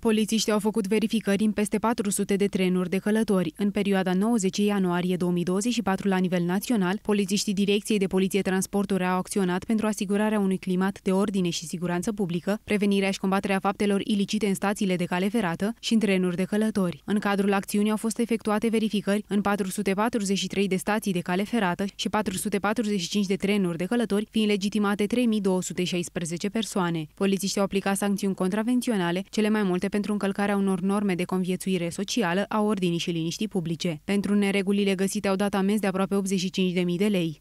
Polițiștii au făcut verificări în peste 400 de trenuri de călători. În perioada 90 ianuarie 2024 la nivel național, polițiștii Direcției de Poliție Transporturi au acționat pentru asigurarea unui climat de ordine și siguranță publică, prevenirea și combaterea faptelor ilicite în stațiile de cale ferată și în trenuri de călători. În cadrul acțiunii au fost efectuate verificări în 443 de stații de cale ferată și 445 de trenuri de călători, fiind legitimate 3216 persoane. Polițiștii au aplicat sancțiuni contravenționale, cele mai multe pedepse pentru încălcarea unor norme de conviețuire socială a ordinii și liniștii publice. Pentru neregulile găsite au dat amenzi de aproape 85.000 de lei.